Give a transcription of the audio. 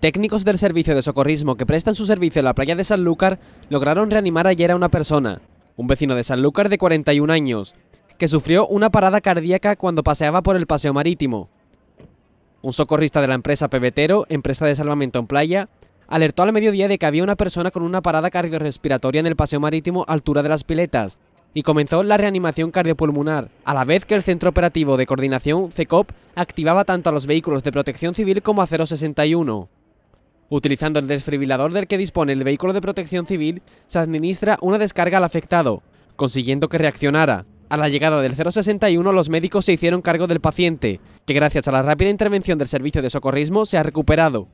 Técnicos del servicio de socorrismo que prestan su servicio en la playa de Sanlúcar lograron reanimar ayer a una persona, un vecino de Sanlúcar de 41 años, que sufrió una parada cardíaca cuando paseaba por el paseo marítimo. Un socorrista de la empresa Pebetero, empresa de salvamento en playa, alertó al mediodía de que había una persona con una parada cardiorrespiratoria en el paseo marítimo a altura de las piletas y comenzó la reanimación cardiopulmonar, a la vez que el Centro Operativo de Coordinación, CECOP, activaba tanto a los vehículos de protección civil como a 061. Utilizando el desfibrilador del que dispone el vehículo de protección civil, se administra una descarga al afectado, consiguiendo que reaccionara. A la llegada del 061 los médicos se hicieron cargo del paciente, que gracias a la rápida intervención del servicio de socorrismo se ha recuperado.